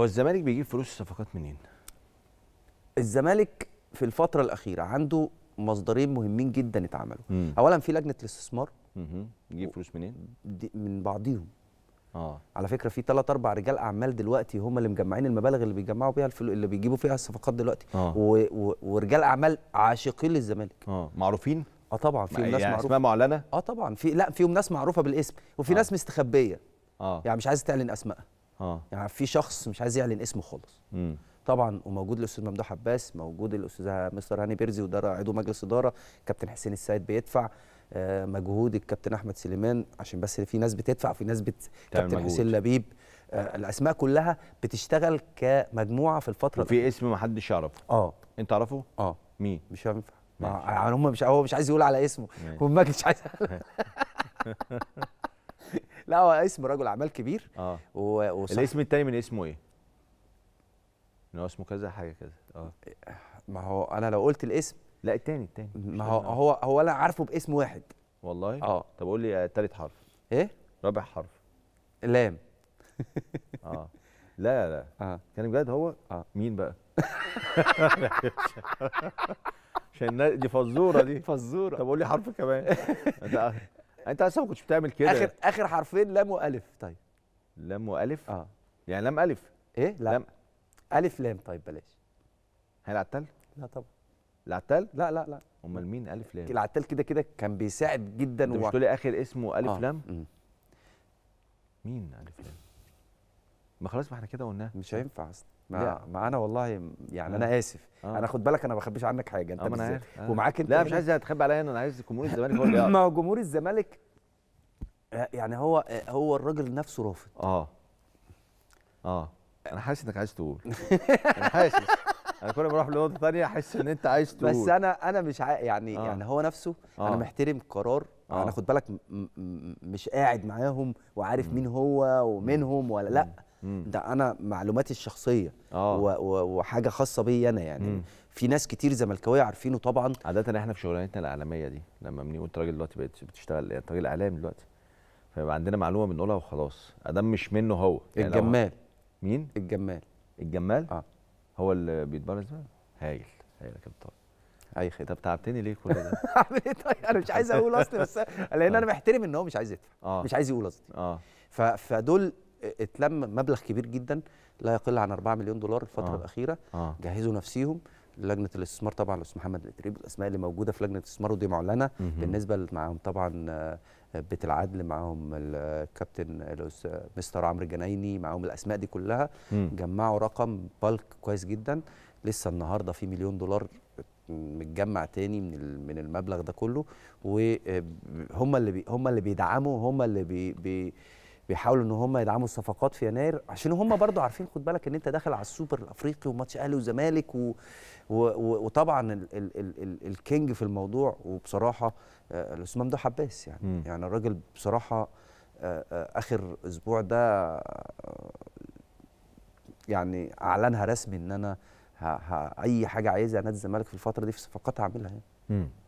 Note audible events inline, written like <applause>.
هو الزمالك بيجيب فلوس الصفقات منين؟ الزمالك في الفترة الأخيرة عنده مصدرين مهمين جدا اتعملوا، أولا في لجنة الاستثمار بيجيب فلوس منين؟ من بعضيهم اه على فكرة في ثلاث أربع رجال أعمال دلوقتي هم اللي مجمعين المبالغ اللي بيجمعوا بيها الفلو اللي بيجيبوا فيها الصفقات دلوقتي آه. و... و... ورجال أعمال عاشقين للزمالك اه معروفين؟ اه طبعا يعني ناس يعني معروفه اسماء معلنة؟ اه طبعا في لا فيهم ناس معروفة بالاسم وفي آه. ناس مستخبية اه يعني مش عايز تعلن أسمائها اه يعني في شخص مش عايز يعلن اسمه خالص امم طبعا وموجود الاستاذ ممدوح عباس موجود الاستاذه مستر هاني بيرزي وده عضو مجلس اداره كابتن حسين السيد بيدفع آه، مجهود الكابتن احمد سليمان عشان بس في ناس بتدفع وفي ناس بت... كابتن مجهود. حسين لبيب آه الاسماء كلها بتشتغل كمجموعه في الفتره وفي اسم ما حدش يعرفه اه انت تعرفه اه مين مش هينفع يعني هم مش هو مش عايز يقول على اسمه هو مش عايز <laughs> هو اسم رجل اعمال كبير اه و... الاسم الثاني من اسمه ايه؟ ان هو اسمه كذا حاجه كذا اه ما هو انا لو قلت الاسم لا الثاني الثاني ما هو هو هو انا عارفه باسم واحد والله اه طب قول لي ثالث حرف ايه؟ رابع حرف لام <laughs> اه لا لا اه كان بجد هو اه مين بقى؟ <laughs> عشان دي فزوره دي فزوره طب قول لي حرف كمان <laughs> انت اصلا ما كنتش بتعمل كده اخر اخر حرفين لام والف طيب لام والف اه يعني لام الف ايه لا. لام. الف لام طيب بلاش هيلعتل لا طبعا العتال لا لا لا امال مين الف لام العتال كده كده كان بيساعد جدا انت مش تقولي اخر اسمه الف آه. لام مين الف لام ما خلاص ما احنا كده قلناها مش هينفع اصلا ما, ما انا والله يعني آه. انا اسف آه. انا خد بالك انا ما بخبيش عنك حاجه انت آه آه. ومعاك انت لا مش عايز تخبي عليا انا عايز جمهور الزمالك هو اللي <laughs> ما هو جمهور الزمالك آه، يعني هو آه، هو الراجل نفسه رافض اه اه انا حاسس انك عايز تقول انا حاسس انا كل ما اروح لنقطه ثانيه احس ان انت عايز تقول بس انا انا مش عا... يعني آه. يعني هو نفسه آه. انا محترم قرار آه. انا خد بالك م... م... مش قاعد معاهم وعارف مين هو ومنهم ولا لا مم. ده انا معلوماتي الشخصيه آه. وحاجه خاصه بيا انا يعني مم. في ناس كتير زملكاويه عارفينه طبعا عاده احنا في شغلانتنا الاعلاميه دي لما بنقول انت راجل دلوقتي بقيت بتشتغل يعني انت راجل اعلامي دلوقتي فيبقى عندنا معلومه بنقولها وخلاص ادم مش منه هو يعني الجمال مين الجمال الجمال اه هو اللي بيتبرز بقى هايل هايل يا كابتن اي خير طب تعبتني ليه كل ده؟ <laughs> إيه طيب؟ انا مش عايز اقول اصلا بس <laughs> لان انا آه. محترم ان هو مش عايز يدفع آه. مش عايز يقول قصدي اه فدول اتلم مبلغ كبير جدا لا يقل عن 4 مليون دولار الفتره آه. الاخيره آه. جهزوا نفسيهم لجنه الاستثمار طبعا الاستاذ محمد الاتريب الاسماء اللي موجوده في لجنه الاستثمار ودي معلنه بالنسبه معاهم طبعا آه، بيت العدل معاهم الكابتن مستر عمرو جنايني معاهم الاسماء دي كلها مم. جمعوا رقم بالك كويس جدا لسه النهارده في مليون دولار متجمع تاني من من المبلغ ده كله وهم آه، اللي هم اللي بيدعموا هم اللي بي, بي بيحاولوا ان هم يدعموا الصفقات في يناير عشان هم برضو عارفين خد بالك ان انت داخل على السوبر الافريقي وماتش اهلي وزمالك و... و... وطبعا ال... ال... ال... الكينج في الموضوع وبصراحه الاستاذ آه، ممدوح عباس يعني م. يعني الراجل بصراحه آه، آه، اخر اسبوع ده يعني اعلنها رسمي ان انا ه... ه... اي حاجه عايزها نادي الزمالك في الفتره دي في صفقات هعملها يعني.